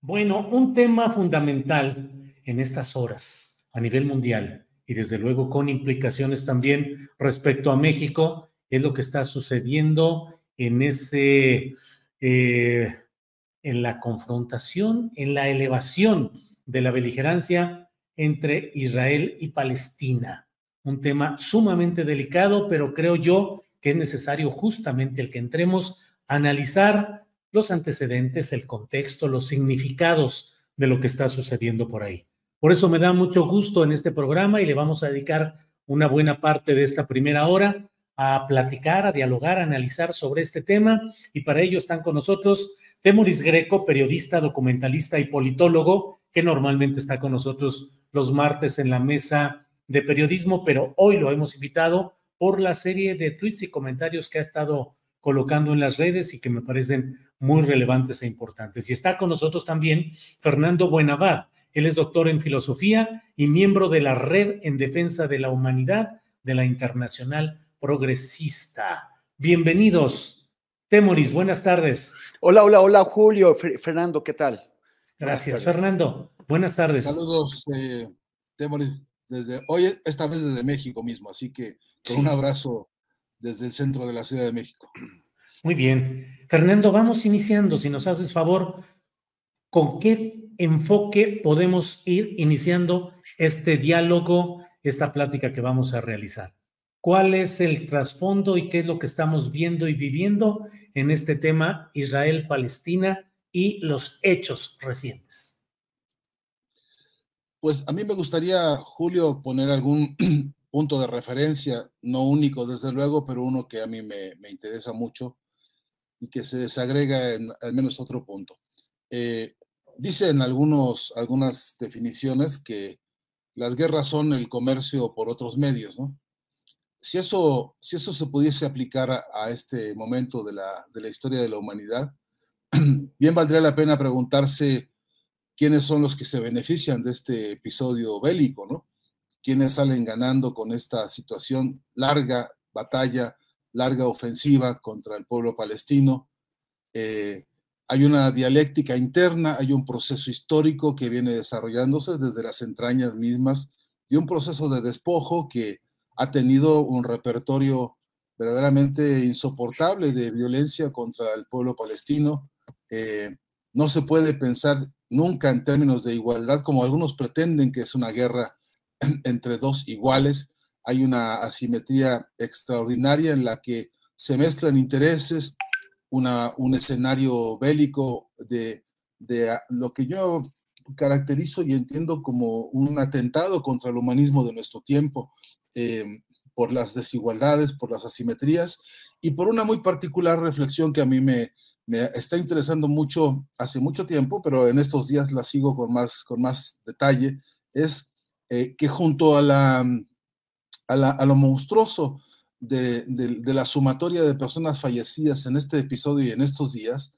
Bueno, un tema fundamental en estas horas a nivel mundial y desde luego con implicaciones también respecto a México es lo que está sucediendo en ese eh, en la confrontación, en la elevación de la beligerancia entre Israel y Palestina. Un tema sumamente delicado, pero creo yo que es necesario justamente el que entremos a analizar los antecedentes, el contexto, los significados de lo que está sucediendo por ahí. Por eso me da mucho gusto en este programa y le vamos a dedicar una buena parte de esta primera hora a platicar, a dialogar, a analizar sobre este tema. Y para ello están con nosotros Temuris Greco, periodista, documentalista y politólogo, que normalmente está con nosotros los martes en la mesa de periodismo, pero hoy lo hemos invitado por la serie de tweets y comentarios que ha estado colocando en las redes y que me parecen muy relevantes e importantes. Y está con nosotros también Fernando Buenavad. Él es doctor en filosofía y miembro de la Red en Defensa de la Humanidad de la Internacional Progresista. Bienvenidos. Temoris, buenas tardes. Hola, hola, hola, Julio. Fernando, ¿qué tal? Gracias, Fernando. Buenas tardes. Saludos, eh, Temoris, desde hoy, esta vez desde México mismo, así que un abrazo desde el centro de la Ciudad de México. Muy bien. Fernando, vamos iniciando, si nos haces favor, ¿con qué enfoque podemos ir iniciando este diálogo, esta plática que vamos a realizar? ¿Cuál es el trasfondo y qué es lo que estamos viendo y viviendo en este tema Israel-Palestina y los hechos recientes? Pues a mí me gustaría, Julio, poner algún punto de referencia, no único desde luego, pero uno que a mí me, interesa mucho, y que se desagrega en al menos otro punto. Eh, dicen algunos, algunas definiciones que las guerras son el comercio por otros medios, ¿no? Si eso, si eso se pudiese aplicar a, este momento de la, de la, historia de la humanidad, bien valdría la pena preguntarse quiénes son los que se benefician de este episodio bélico, ¿no? ¿Quiénes salen ganando con esta situación larga, batalla, larga ofensiva contra el pueblo palestino. Eh, hay una dialéctica interna, hay un proceso histórico que viene desarrollándose desde las entrañas mismas y un proceso de despojo que ha tenido un repertorio verdaderamente insoportable de violencia contra el pueblo palestino. Eh, no se puede pensar nunca en términos de igualdad, como algunos pretenden que es una guerra entre dos iguales, hay una asimetría extraordinaria en la que se mezclan intereses, una, un escenario bélico de, de ah, lo que yo caracterizo y entiendo como un atentado contra el humanismo de nuestro tiempo, em, por las desigualdades, por las asimetrías y por una muy particular reflexión que a mí me, me, está interesando mucho hace mucho tiempo, pero en estos días la sigo con más, con más detalle, es eh, que junto a la a, lo monstruoso de, la sumatoria de personas fallecidas en este episodio y en estos días,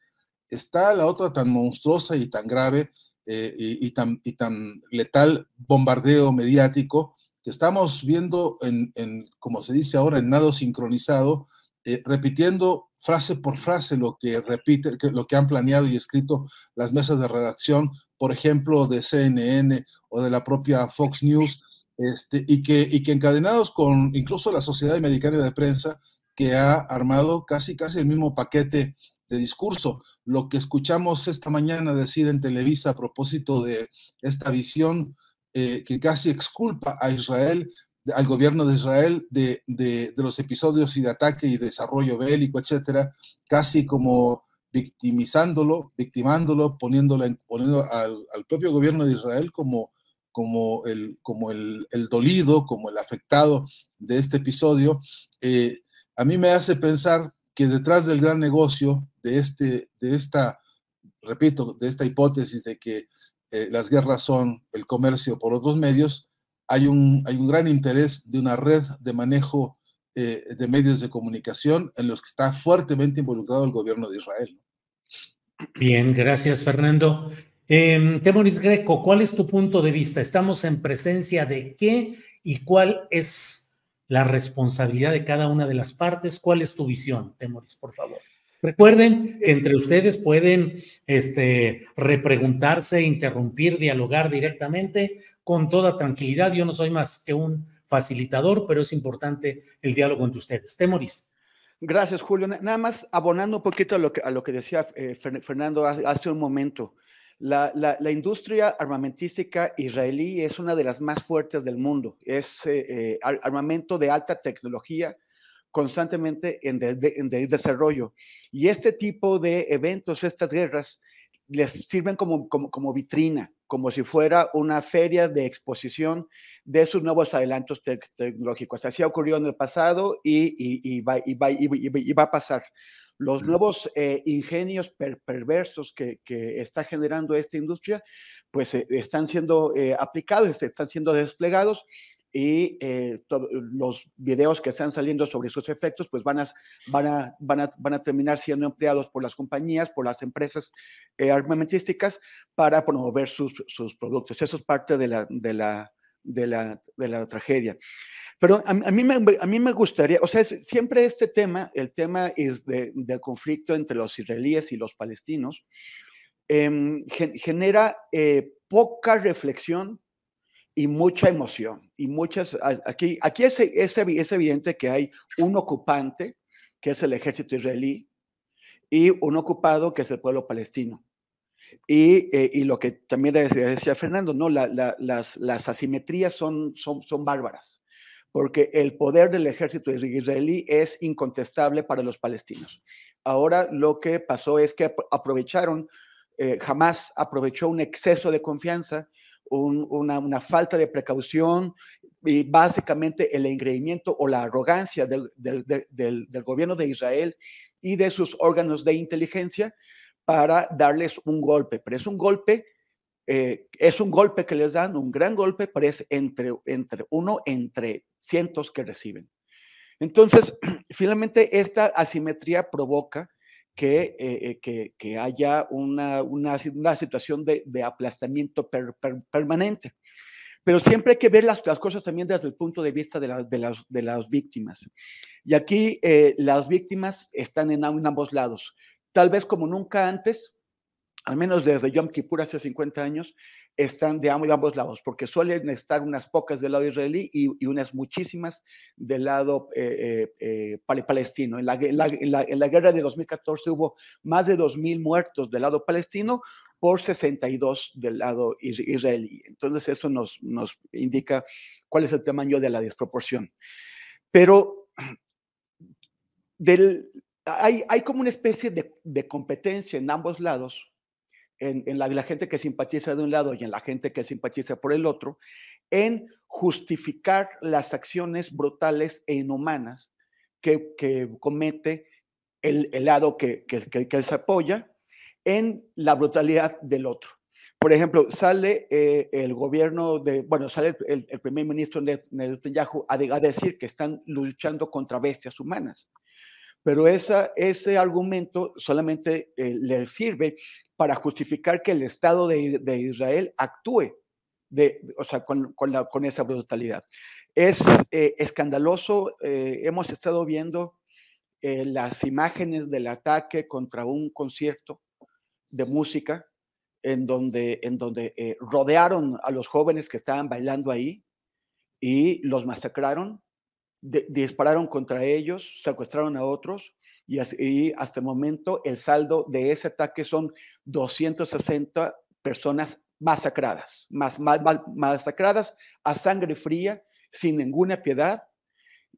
está la otra tan monstruosa y tan grave eh, y, tan, letal bombardeo mediático que estamos viendo, en, como se dice ahora, en nado sincronizado, eh, repitiendo frase por frase lo que repite, lo que han planeado y escrito las mesas de redacción, por ejemplo, de CNN o de la propia Fox News, este, y, que, encadenados con incluso la Sociedad Americana de Prensa, que ha armado casi, casi el mismo paquete de discurso. Lo que escuchamos esta mañana decir en Televisa a propósito de esta visión eh, que casi exculpa a Israel, al gobierno de Israel, de, los episodios y de ataque y desarrollo bélico, etcétera, casi como victimizándolo, victimándolo, poniéndolo, poniendo al propio gobierno de Israel como como el, como el, dolido, como el afectado de este episodio, eh, a mí me hace pensar que detrás del gran negocio de, este, de esta, repito, de esta hipótesis de que eh, las guerras son el comercio por otros medios, hay un, hay un gran interés de una red de manejo eh, de medios de comunicación en los que está fuertemente involucrado el gobierno de Israel. Bien, gracias Fernando. Temoris Greco, ¿cuál es tu punto de vista? ¿Estamos en presencia de qué y cuál es la responsabilidad de cada una de las partes? ¿Cuál es tu visión, Temoris, por favor? Recuerden que entre ustedes pueden este, repreguntarse, interrumpir, dialogar directamente con toda tranquilidad. Yo no soy más que un facilitador, pero es importante el diálogo entre ustedes. Temoris. Gracias, Julio. Nada más abonando un poquito a lo que, decía eh, Fernando hace un momento. La, industria armamentística israelí es una de las más fuertes del mundo. Es eh, eh, armamento de alta tecnología constantemente en, desarrollo. Y este tipo de eventos, estas guerras, les sirven como, vitrina, como si fuera una feria de exposición de sus nuevos adelantos tecnológicos. Así ocurrió en el pasado y, y, va, y va a pasar los nuevos eh, ingenios perversos que, está generando esta industria, pues eh, están siendo eh, aplicados, están siendo desplegados y los videos que están saliendo sobre sus efectos, pues van a, van a, van a, terminar siendo empleados por las compañías, por las empresas armamentísticas para promover sus, productos. Eso es parte de la de la, tragedia. Pero a, mí me, a mí me gustaría, o sea, siempre este tema, el tema es del conflicto entre los israelíes y los palestinos, em, genera eh, poca reflexión y mucha emoción. Y muchas, aquí, aquí es, es evidente que hay un ocupante, que es el ejército israelí, y un ocupado, que es el pueblo palestino. Eh, y, lo que también decía Fernando, no, las, asimetrías son, son, bárbaras, porque el poder del ejército israelí es incontestable para los palestinos. Ahora lo que pasó es que aprovecharon, jamás eh, aprovechó un exceso de confianza, una, falta de precaución y básicamente el engreimiento o la arrogancia del gobierno de Israel y de sus órganos de inteligencia para darles un golpe, pero es un golpe, eh, es un golpe que les dan, un gran golpe, pero es entre, entre uno entre cientos que reciben. Entonces, finalmente, esta asimetría provoca que, eh, eh, haya una, situación de, aplastamiento permanente. Pero siempre hay que ver las, cosas también desde el punto de vista de, las, de las, víctimas. Y aquí las víctimas están en ambos lados tal vez como nunca antes, al menos desde Yom Kippur hace 50 años, están de ambos, lados, porque suelen estar unas pocas del lado israelí y, unas muchísimas del lado eh, eh, eh, palestino. En la, en, la, guerra de 2014 hubo más de 2.000 muertos del lado palestino por 62 del lado israelí. Entonces eso nos, nos indica cuál es el tamaño de la desproporción. Pero del, hay, como una especie de, competencia en ambos lados, en, la, gente que simpatiza de un lado y en la gente que simpatiza por el otro, en justificar las acciones brutales e inhumanas que, comete el, lado que, se apoya en la brutalidad del otro. Por ejemplo, sale eh, el gobierno de, bueno, sale el, primer ministro Netanyahu a decir que están luchando contra bestias humanas. Pero esa, ese argumento solamente eh, le sirve para justificar que el Estado de, Israel actúe de, con, esa brutalidad. Es eh, escandaloso, eh, hemos estado viendo las imágenes del ataque contra un concierto de música en donde, en donde rodearon a los jóvenes que estaban bailando ahí y los masacraron dispararon contra ellos, secuestraron a otros y, hasta el momento el saldo de ese ataque son 260 personas masacradas, mas, mas, masacradas a sangre fría, sin ninguna piedad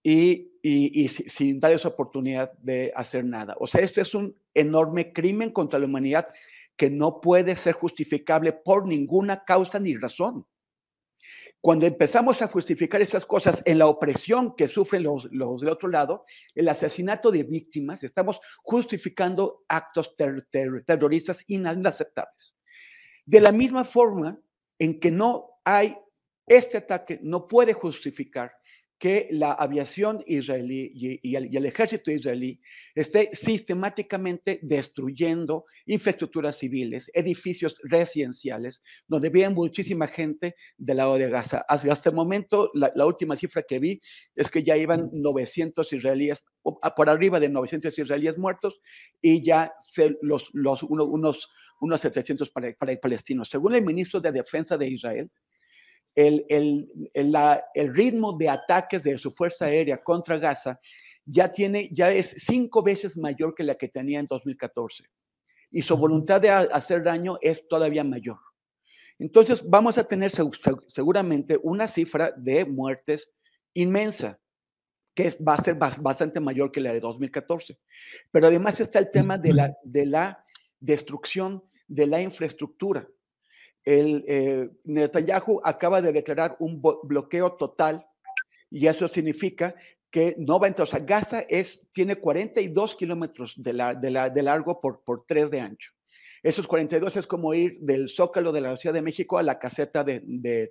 y, y, y sin darles oportunidad de hacer nada. O sea, esto es un enorme crimen contra la humanidad que no puede ser justificable por ninguna causa ni razón. Cuando empezamos a justificar esas cosas en la opresión que sufren los, los del otro lado, el asesinato de víctimas, estamos justificando actos terroristas inaceptables. De la misma forma en que no hay, este ataque no puede justificar que la aviación israelí y, el, ejército israelí esté sistemáticamente destruyendo infraestructuras civiles, edificios residenciales, donde vive muchísima gente del lado de Gaza. Hasta, el momento, la, última cifra que vi es que ya iban 900 israelíes, por arriba de 900 israelíes muertos y ya los, unos, unos 700 palestinos. Según el ministro de Defensa de Israel, el, el, ritmo de ataques de su Fuerza Aérea contra Gaza ya, tiene, ya es cinco veces mayor que la que tenía en 2014. Y su voluntad de hacer daño es todavía mayor. Entonces vamos a tener seguramente una cifra de muertes inmensa, que va a ser bastante mayor que la de 2014. Pero además está el tema de la, de la destrucción de la infraestructura el, eh, Netanyahu acaba de declarar un bloqueo total y eso significa que no va a entrar. O Gaza es, tiene 42 kilómetros de, la, de, largo por, por 3 de ancho. Esos 42 es como ir del Zócalo de la Ciudad de México a la caseta de, de,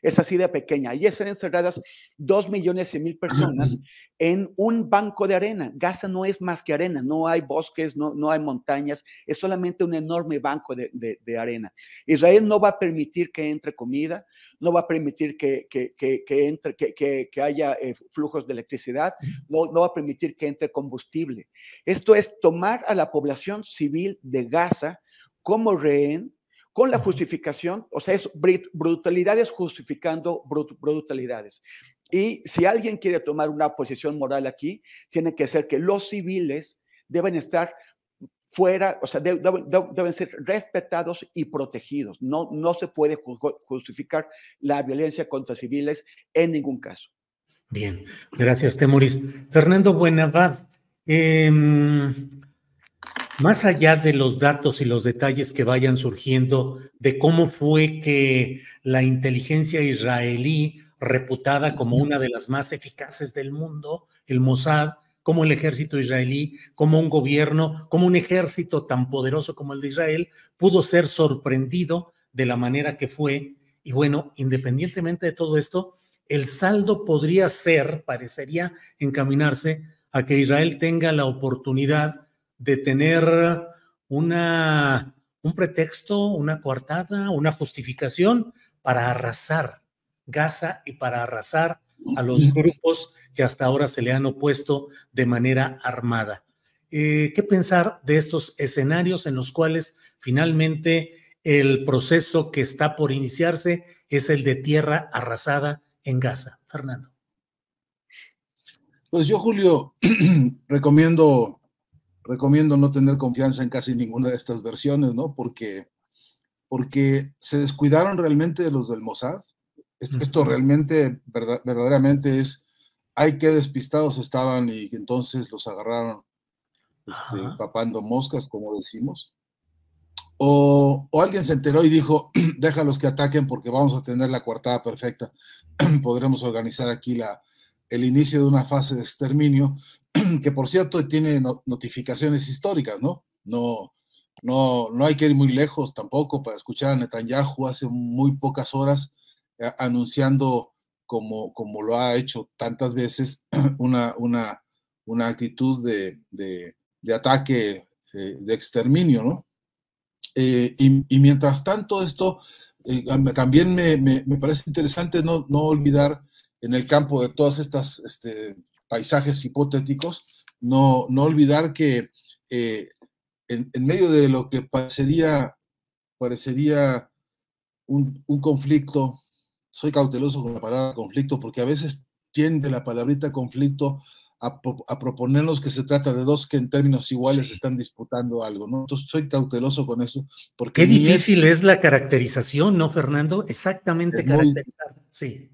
Es así de pequeña. Y están encerradas 2 millones y mil personas en un banco de arena. Gaza no es más que arena, no hay bosques, no, hay montañas, es solamente un enorme banco de, arena. Israel no va a permitir que entre comida, no va a permitir que, entre, que, haya eh, flujos de electricidad, no, no va a permitir que entre combustible. Esto es tomar a la población civil de Gaza casa como rehén con la justificación, o sea, es brutalidades justificando brutalidades. Y si alguien quiere tomar una posición moral aquí, tiene que ser que los civiles deben estar fuera, o sea, deben ser respetados y protegidos. No, no se puede justificar la violencia contra civiles en ningún caso. Bien, gracias, Temuris. Fernando Buenavad, eh, más allá de los datos y los detalles que vayan surgiendo de cómo fue que la inteligencia israelí, reputada como una de las más eficaces del mundo, el Mossad, como el ejército israelí, como un gobierno, como un ejército tan poderoso como el de Israel, pudo ser sorprendido de la manera que fue. Y bueno, independientemente de todo esto, el saldo podría ser, parecería encaminarse a que Israel tenga la oportunidad de tener una, un pretexto, una coartada, una justificación para arrasar Gaza y para arrasar a los grupos que hasta ahora se le han opuesto de manera armada. Eh, ¿Qué pensar de estos escenarios en los cuales finalmente el proceso que está por iniciarse es el de tierra arrasada en Gaza? Fernando. Pues yo, Julio, recomiendo recomiendo no tener confianza en casi ninguna de estas versiones, ¿no? Porque, porque se descuidaron realmente de los del Mossad. Esto, realmente, verdaderamente es, hay que despistados estaban y entonces los agarraron este, papando moscas, como decimos. O, o, alguien se enteró y dijo, déjalos que ataquen porque vamos a tener la coartada perfecta, podremos organizar aquí la, el inicio de una fase de exterminio, que por cierto tiene notificaciones históricas, ¿no? No, no, no hay que ir muy lejos tampoco para escuchar a Netanyahu hace muy pocas horas eh, anunciando, como, como lo ha hecho tantas veces, una, una, una actitud de, ataque, eh, de exterminio, ¿no? Eh, y, mientras tanto, esto también me, parece interesante no, no olvidar en el campo de todos estos este, paisajes hipotéticos, no, olvidar que eh, en, medio de lo que parecería, parecería un, conflicto, soy cauteloso con la palabra conflicto porque a veces tiende la palabrita conflicto a, proponernos que se trata de dos que en términos iguales están disputando algo, ¿no? Entonces soy cauteloso con eso. Porque Qué difícil es, la caracterización, ¿no, Fernando? Exactamente caracterizar, sí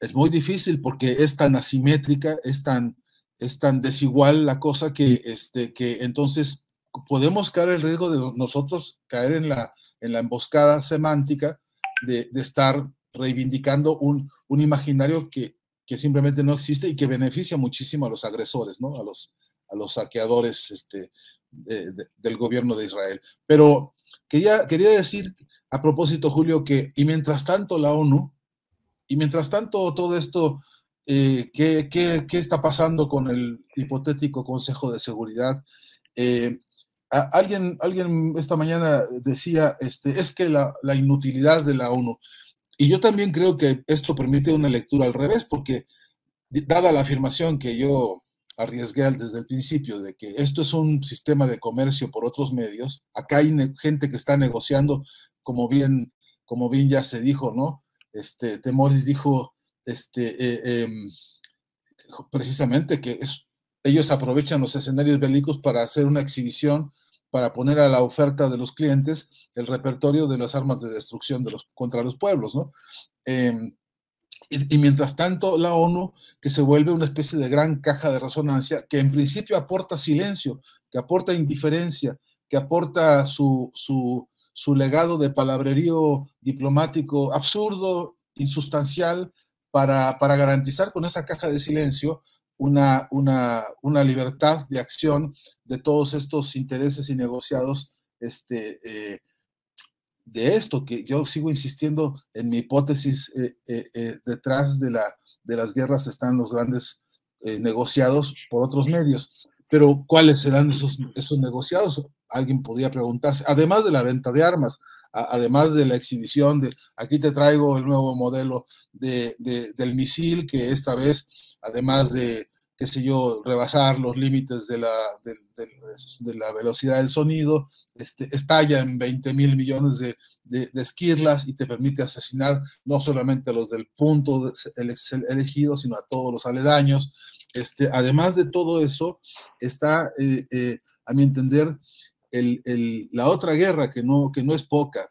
es muy difícil porque es tan asimétrica, es tan, es tan desigual la cosa que, este, que entonces podemos caer el riesgo de nosotros caer en la, en la emboscada semántica de, estar reivindicando un, un imaginario que, simplemente no existe y que beneficia muchísimo a los agresores, ¿no? a, los, a los saqueadores este, del gobierno de Israel. Pero quería, quería decir a propósito, Julio, que y mientras tanto la ONU y mientras tanto, todo esto, eh, ¿qué, qué, qué, está pasando con el hipotético Consejo de Seguridad? Eh, alguien, alguien esta mañana decía, este, es que la, la, inutilidad de la ONU. Y yo también creo que esto permite una lectura al revés, porque dada la afirmación que yo arriesgué desde el principio de que esto es un sistema de comercio por otros medios, acá hay gente que está negociando, como bien, como bien ya se dijo, ¿no? este, dijo este, eh, em, precisamente que ellos aprovechan los escenarios bélicos para hacer una exhibición, para poner a la oferta de los clientes el repertorio de las armas de destrucción contra los pueblos, ¿no? Em, y, mientras tanto, la ONU, que se vuelve una especie de gran caja de resonancia, que en principio aporta silencio, que aporta indiferencia, que aporta su su legado de palabrerío diplomático absurdo, insustancial, para, garantizar con esa caja de silencio una, una, libertad de acción de todos estos intereses y negociados este, eh, de esto, que yo sigo insistiendo en mi hipótesis, eh, eh, detrás de, la, de las guerras están los grandes negociados por otros medios. Pero ¿cuáles serán esos, negociados? Alguien podría preguntarse, además de la venta de armas, además de la exhibición de, aquí te traigo el nuevo modelo de, del misil, que esta vez, además de, qué sé yo, rebasar los límites de la, de, la velocidad del sonido, este, estalla en 20 mil millones de, esquirlas y te permite asesinar no solamente a los del punto elegido, sino a todos los aledaños. Este, además de todo eso, está, eh, eh, a mi entender, la otra guerra que no, que no es poca.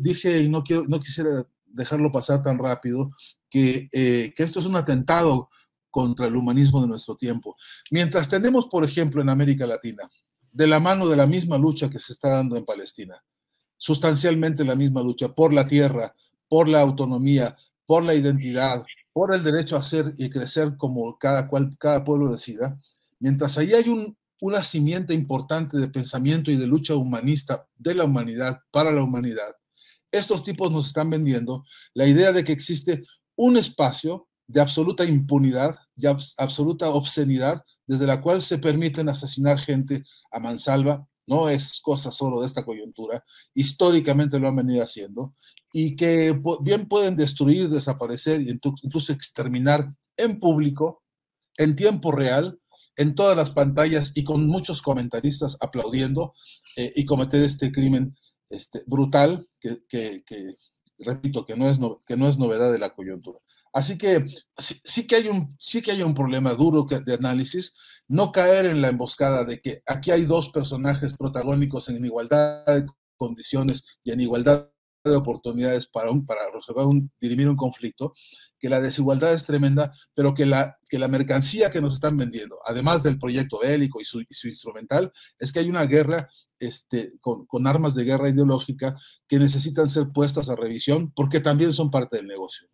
Dije, y no, quiero, no quisiera dejarlo pasar tan rápido, que, eh, que esto es un atentado contra el humanismo de nuestro tiempo. Mientras tenemos, por ejemplo, en América Latina, de la mano de la misma lucha que se está dando en Palestina, sustancialmente la misma lucha por la tierra, por la autonomía, por la identidad, por el derecho a ser y crecer como cada, pueblo decida, mientras ahí hay una simiente importante de pensamiento y de lucha humanista de la humanidad para la humanidad, estos tipos nos están vendiendo la idea de que existe un espacio de absoluta impunidad y absoluta obscenidad desde la cual se permiten asesinar gente a mansalva no es cosa solo de esta coyuntura, históricamente lo han venido haciendo, y que bien pueden destruir, desaparecer y incluso exterminar en público, en tiempo real, en todas las pantallas y con muchos comentaristas aplaudiendo eh, y cometer este crimen este, brutal que, repito, que es que no es novedad de la coyuntura. Así que sí, que hay un, sí que hay un problema duro de análisis, no caer en la emboscada de que aquí hay dos personajes protagónicos en igualdad de condiciones y en igualdad de oportunidades para, un, para resolver un, dirimir un conflicto, que la desigualdad es tremenda, pero que la, que la mercancía que nos están vendiendo, además del proyecto bélico y su, su instrumental, es que hay una guerra este, con, armas de guerra ideológica que necesitan ser puestas a revisión porque también son parte del negocio.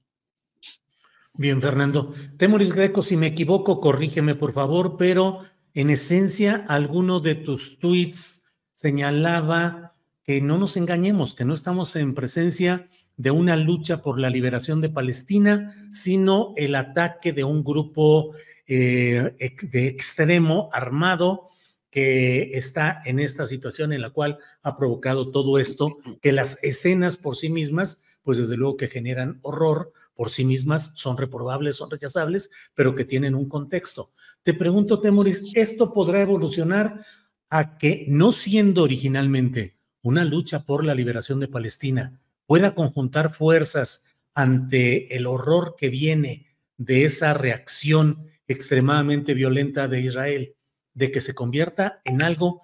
Bien, Fernando. Temoris Greco, si me equivoco, corrígeme por favor, pero en esencia, alguno de tus tweets señalaba que no nos engañemos, que no estamos en presencia de una lucha por la liberación de Palestina, sino el ataque de un grupo eh, de extremo armado que está en esta situación en la cual ha provocado todo esto, que las escenas por sí mismas, pues desde luego que generan horror por sí mismas son reprobables, son rechazables, pero que tienen un contexto. Te pregunto, Temoris, ¿esto podrá evolucionar a que, no siendo originalmente una lucha por la liberación de Palestina, pueda conjuntar fuerzas ante el horror que viene de esa reacción extremadamente violenta de Israel, de que se convierta en algo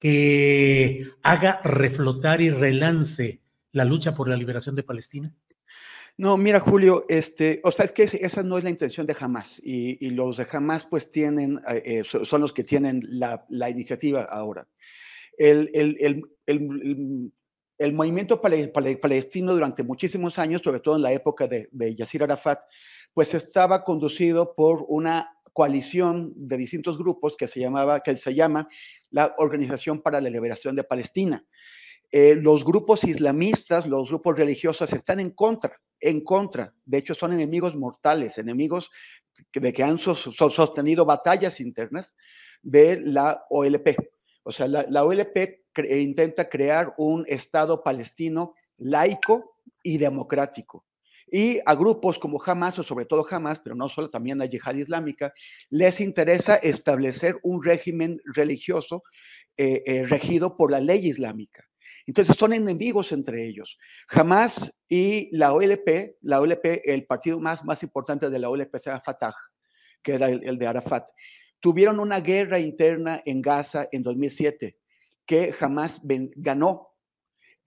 que haga reflotar y relance la lucha por la liberación de Palestina? No, mira, Julio, este, o sea, es que esa no es la intención de Hamas. Y, los de Hamas, pues, tienen, eh, eh, son los que tienen la, iniciativa ahora. El, movimiento palestino durante muchísimos años, sobre todo en la época de, de Arafat, pues estaba conducido por una coalición de distintos grupos que se llamaba que se llama la Organización para la Liberación de Palestina. Eh, los grupos islamistas, los grupos religiosos están en contra, en contra. De hecho, son enemigos mortales, enemigos de que han sostenido batallas internas de la OLP. O sea, la, OLP eh, intenta crear un Estado palestino laico y democrático. Y a grupos como Hamas, o sobre todo Hamas, pero no solo, también la yihad islámica, les interesa establecer un régimen religioso eh, regido por la ley islámica. Entonces son enemigos entre ellos. Jamás y la OLP, la OLP, el partido más, más importante de la OLP era Fatah, que era el, de Arafat. Tuvieron una guerra interna en Gaza en 2007 que jamás ganó.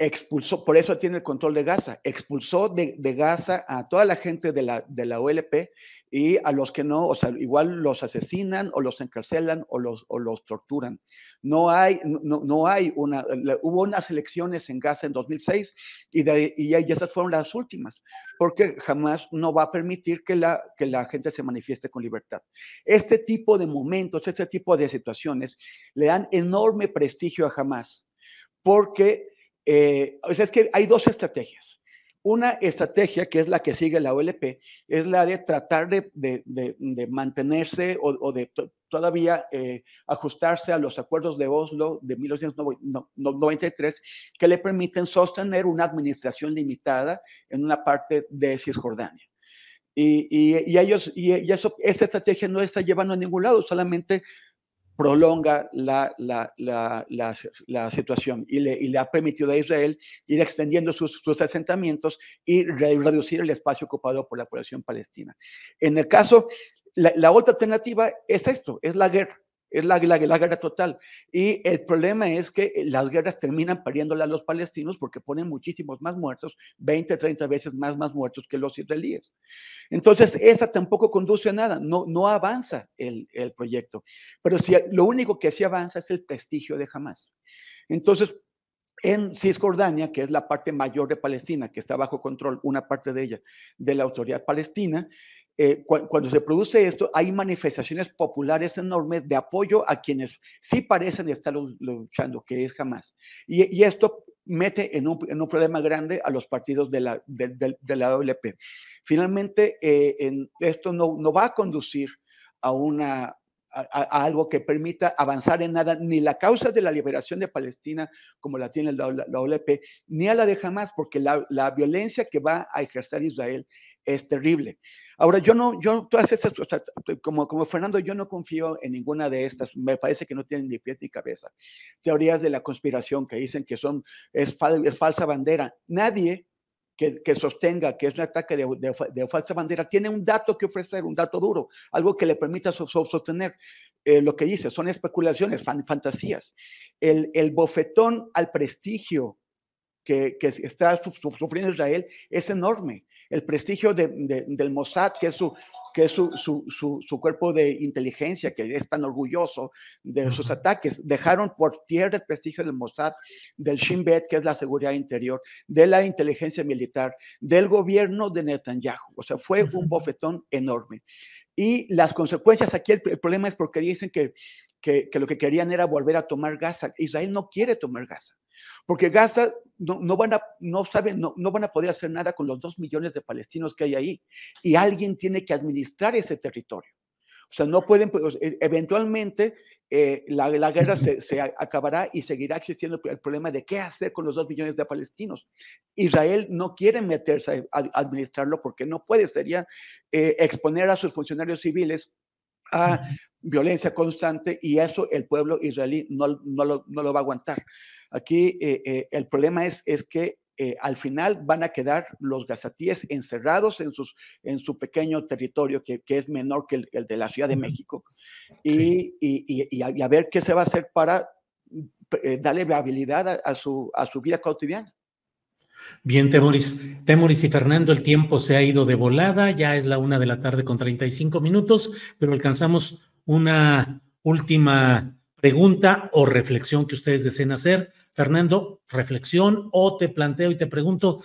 Expulsó, por eso tiene el control de Gaza, expulsó de, Gaza a toda la gente de la, de la OLP y a los que no, o sea, igual los asesinan o los encarcelan o los, torturan. No hay, no, no hay una, hubo unas elecciones en Gaza en 2006 y, de, esas fueron las últimas, porque jamás no va a permitir que la, que la gente se manifieste con libertad. Este tipo de momentos, este tipo de situaciones le dan enorme prestigio a jamás porque eh, o sea, es que hay dos estrategias. Una estrategia que es la que sigue la OLP es la de tratar de, mantenerse o, de todavía eh, ajustarse a los acuerdos de Oslo de 1993 que le permiten sostener una administración limitada en una parte de Cisjordania. Y, y, ellos, y, eso, estrategia no está llevando a ningún lado, solamente prolonga la, la, situación y le, y le, ha permitido a Israel ir extendiendo sus, asentamientos y reducir el espacio ocupado por la población palestina. En el caso, la, otra alternativa es esto, es la guerra. Es la, guerra total. Y el problema es que eh, las guerras terminan pariéndolas a los palestinos porque ponen muchísimos más muertos, 20, 30 veces más, muertos que los israelíes. Entonces, esa tampoco conduce a nada, no, no avanza el, proyecto. Pero si, lo único que sí avanza es el prestigio de Hamas. Entonces, en Cisjordania, que es la parte mayor de Palestina, que está bajo control, una parte de ella, de la autoridad palestina, eh, cuando se produce esto, hay manifestaciones populares enormes de apoyo a quienes sí parecen estar luchando, que es jamás. Y, esto mete en un, problema grande a los partidos de la, de, WP. Finalmente, eh, esto no, no va a conducir a una, a, algo que permita avanzar en nada, ni la causa de la liberación de Palestina, como la tiene la, OLP, ni a la de Hamas, porque la, violencia que va a ejercer Israel es terrible. Ahora, yo no, yo, todas estas, como, como Fernando, yo no confío en ninguna de estas, me parece que no tienen ni pies ni cabeza. Teorías de la conspiración que dicen que son, es falsa bandera. Nadie que, sostenga que es un ataque de, falsa bandera, tiene un dato que ofrecer, un dato duro, algo que le permita sostener eh, lo que dice, son especulaciones, fan, fantasías. El, bofetón al prestigio que está sufriendo Israel es enorme el prestigio del Mossad, que es su que su, su, cuerpo de inteligencia, que es tan orgulloso de sus ataques. Dejaron por tierra el prestigio del Mossad, del Shin Bet, que es la seguridad interior, de la inteligencia militar, del gobierno de Netanyahu. O sea, fue un bofetón enorme. Y las consecuencias aquí, el problema es porque dicen que que, lo que querían era volver a tomar Gaza. Israel no quiere tomar Gaza, porque Gaza no, van, a, no, saben, no, no van a poder hacer nada con los dos millones de palestinos que hay ahí. Y alguien tiene que administrar ese territorio. O sea, no pueden, pues, e, eventualmente eh, la, la, guerra se, acabará y seguirá existiendo el problema de qué hacer con los dos millones de palestinos. Israel no quiere meterse a, administrarlo porque no puede, sería eh, exponer a sus funcionarios civiles a violencia constante y eso el pueblo israelí no, no, lo, no lo, va a aguantar. Aquí eh, eh, el problema es, es que eh, al final van a quedar los gazatíes encerrados en, sus, en su pequeño territorio, que, es menor que el, de la Ciudad de México, y, y, a, ver qué se va a hacer para darle viabilidad a, su, a su vida cotidiana. Bien, Temoris. Temoris y Fernando, el tiempo se ha ido de volada, ya es la una de la tarde con 35 minutos, pero alcanzamos una última pregunta o reflexión que ustedes deseen hacer. Fernando, reflexión o te planteo y te pregunto,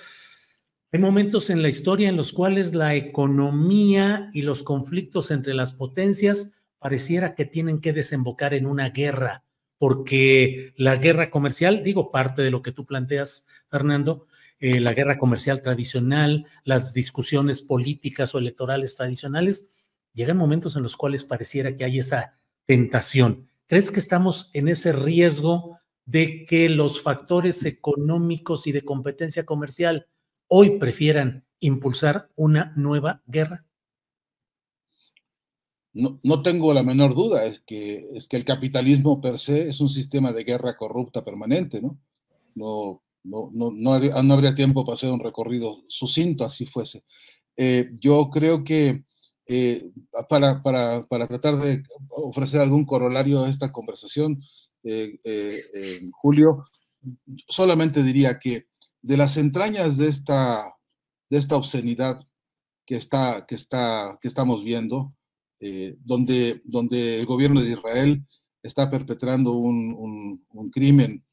hay momentos en la historia en los cuales la economía y los conflictos entre las potencias pareciera que tienen que desembocar en una guerra, porque la guerra comercial, digo parte de lo que tú planteas, Fernando, eh, la guerra comercial tradicional, las discusiones políticas o electorales tradicionales, llegan momentos en los cuales pareciera que hay esa tentación. ¿Crees que estamos en ese riesgo de que los factores económicos y de competencia comercial hoy prefieran impulsar una nueva guerra? No, tengo la menor duda, es que, es que el capitalismo per se es un sistema de guerra corrupta permanente, ¿no? no no, ah, no, habría, tiempo para hacer un recorrido sucinto, así fuese. Eh, yo creo que eh, para, tratar de ofrecer algún corolario a esta conversación, eh, Julio, solamente diría que de las entrañas de esta, de esta obscenidad que, está, que, está, que estamos viendo, donde, donde el gobierno de Israel está perpetrando un, crimen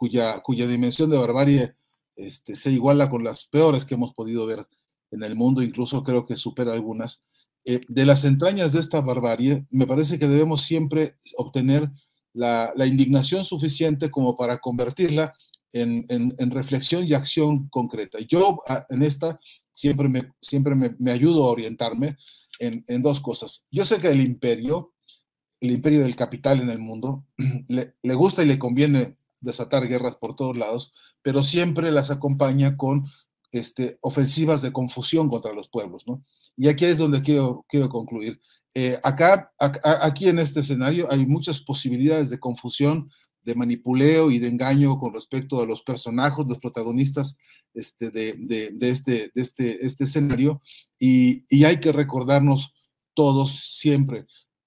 cuya, dimensión de barbarie este, se iguala con las peores que hemos podido ver en el mundo, incluso creo que supera algunas. Eh, de las entrañas de esta barbarie, me parece que debemos siempre obtener la, indignación suficiente como para convertirla en, reflexión y acción concreta. Yo ah, en esta siempre me, siempre me, ayudo a orientarme en, dos cosas. Yo sé que el imperio, el imperio del capital en el mundo, le gusta y le conviene desatar guerras por todos lados, pero siempre las acompaña con este, ofensivas de confusión contra los pueblos, ¿no? Y aquí es donde quiero, quiero concluir. Eh, acá, aquí en este escenario hay muchas posibilidades de confusión, de manipuleo y de engaño con respecto a los personajes, los protagonistas este, de, este, de este, este escenario, y, y hay que recordarnos todos siempre,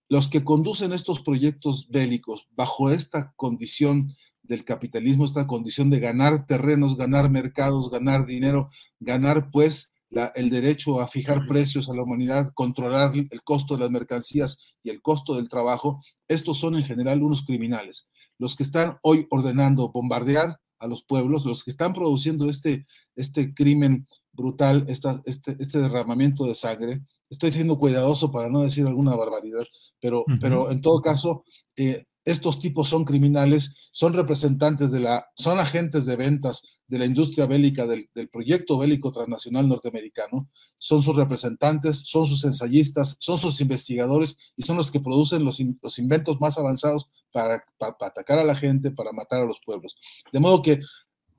los que conducen estos proyectos bélicos bajo esta condición del capitalismo, esta condición de ganar terrenos, ganar mercados, ganar dinero, ganar pues el derecho a fijar precios a la humanidad, controlar el costo de las mercancías y el costo del trabajo, estos son en general unos criminales. Los que están hoy ordenando bombardear a los pueblos, los que están produciendo este, este crimen brutal, esta, este, este derramamiento de sangre, estoy siendo cuidadoso para no decir alguna barbaridad, pero, pero en todo caso, eh, estos tipos son criminales, son representantes de la, son agentes de ventas de la industria bélica, del, proyecto bélico transnacional norteamericano, son sus representantes, son sus ensayistas, son sus investigadores y son los que producen los, inventos más avanzados para atacar a la gente, para matar a los pueblos. De modo que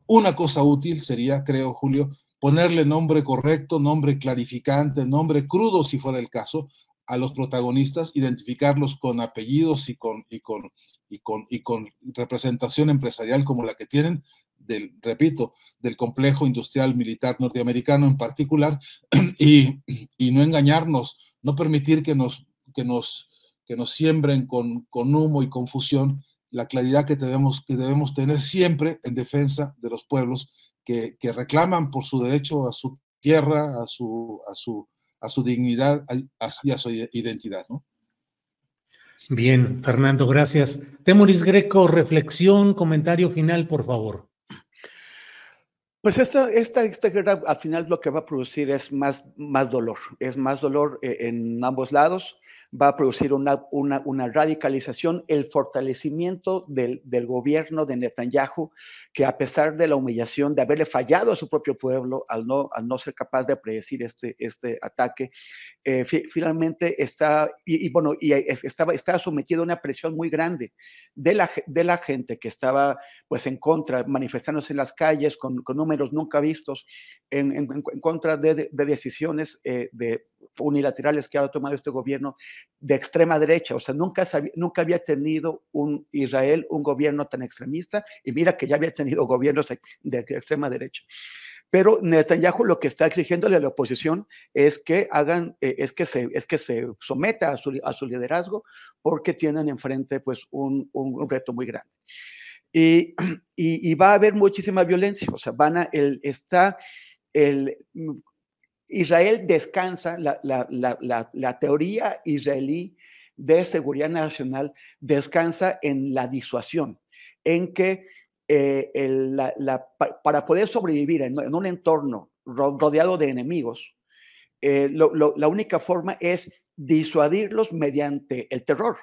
una cosa útil sería, creo, Julio, ponerle nombre correcto, nombre clarificante, nombre crudo si fuera el caso, a los protagonistas, identificarlos con apellidos y con, y con, y con, y con representación empresarial como la que tienen, del, repito, del complejo industrial militar norteamericano en particular, y, no engañarnos, no permitir que nos, que nos, que nos siembren con, humo y confusión la claridad que debemos, que debemos tener siempre en defensa de los pueblos que, reclaman por su derecho a su tierra, a su, a su, a su dignidad y a su identidad. ¿no? Bien, Fernando, gracias. Temoris Greco, reflexión, comentario final, por favor. Pues esta, esta, guerra al final lo que va a producir es más, más dolor, es más dolor eh, en ambos lados va a producir una, una, radicalización, el fortalecimiento del, gobierno de Netanyahu, que a pesar de la humillación de haberle fallado a su propio pueblo al no, al no ser capaz de predecir este, este ataque, eh, finalmente está, y, bueno, y estaba, estaba sometido a una presión muy grande de la, de la gente que estaba pues en contra, manifestándose en las calles con, números nunca vistos, en, contra de, decisiones eh, de unilaterales que ha tomado este gobierno de extrema derecha. O sea, nunca, nunca había tenido un Israel un gobierno tan extremista y mira que ya había tenido gobiernos de extrema derecha. Pero Netanyahu lo que está exigiéndole a la oposición es que hagan, eh, es que se, es que se someta a su, a su liderazgo porque tienen enfrente pues un, un, reto muy grande. Y, y, va a haber muchísima violencia, o sea, van a, el, está, el, mm, Israel descansa, la, la, la, la teoría israelí de seguridad nacional descansa en la disuasión, en que eh, para poder sobrevivir en, un entorno rodeado de enemigos, eh, la única forma es disuadirlos mediante el terror,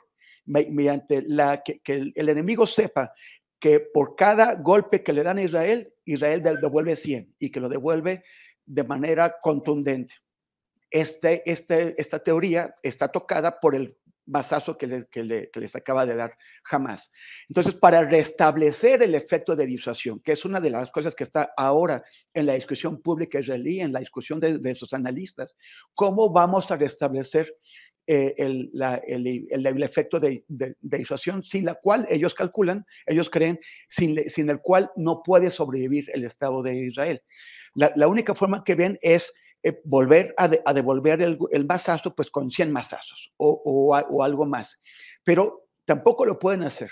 mediante la, que, el, enemigo sepa que por cada golpe que le dan a Israel, Israel devuelve 100 y que lo devuelve de manera contundente. Este, este, esta teoría está tocada por el basazo que que, les acaba de dar jamás. Entonces, para restablecer el efecto de disuasión, que es una de las cosas que está ahora en la discusión pública israelí, en la discusión de, sus analistas, ¿cómo vamos a restablecer eh, el, efecto de, disuasión sin la cual ellos calculan, ellos creen, sin, sin el cual no puede sobrevivir el Estado de Israel? la única forma que ven es eh, volver a, devolver el, el, masazo pues con 100 masazos o, o, algo más. Pero tampoco lo pueden hacer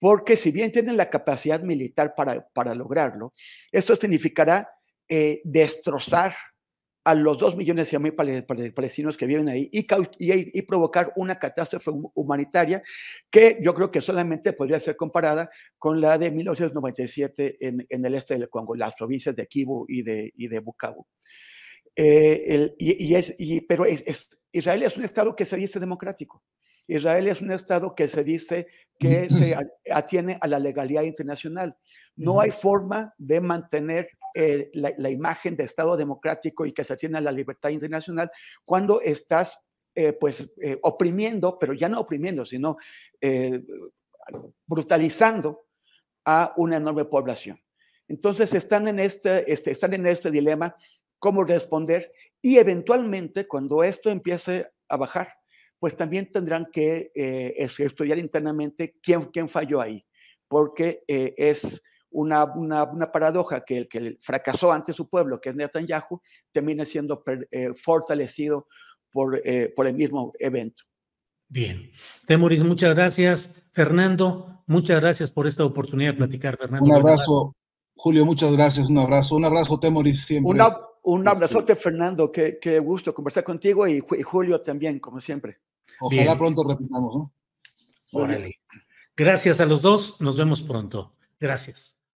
porque si bien tienen la capacidad militar para, para lograrlo, esto significará eh, destrozar a los 2 millones y medio palestinos que viven ahí y, y, y, provocar una catástrofe humanitaria que yo creo que solamente podría ser comparada con la de 1997 en, en el este del Congo, las provincias de Kivu y de, y de Bukavu. Eh, pero Israel es un Estado que se dice democrático. Israel es un Estado que se dice que se atiene a la legalidad internacional. No hay forma de mantener eh, la, imagen de Estado democrático y que se atiene a la libertad internacional cuando estás, eh, pues, oprimiendo, pero ya no oprimiendo, sino brutalizando a una enorme población. Entonces están en este, este, están en este dilema cómo responder y eventualmente cuando esto empiece a bajar, pues también tendrán que eh, estudiar internamente quién, quién falló ahí, porque eh, es una, una, paradoja que el que fracasó ante su pueblo, que es Netanyahu, termine siendo eh, fortalecido por, por el mismo evento. Bien. Temoris, muchas gracias. Fernando, muchas gracias por esta oportunidad de platicar, Fernando. Un abrazo, Julio, muchas gracias. Un abrazo. Un abrazo, Temoris, siempre. Un este abrazote, Fernando. Qué, qué, gusto conversar contigo y, Julio también, como siempre. Ojalá pronto repitamos, ¿no? Órale. Gracias a los dos. Nos vemos pronto. Gracias.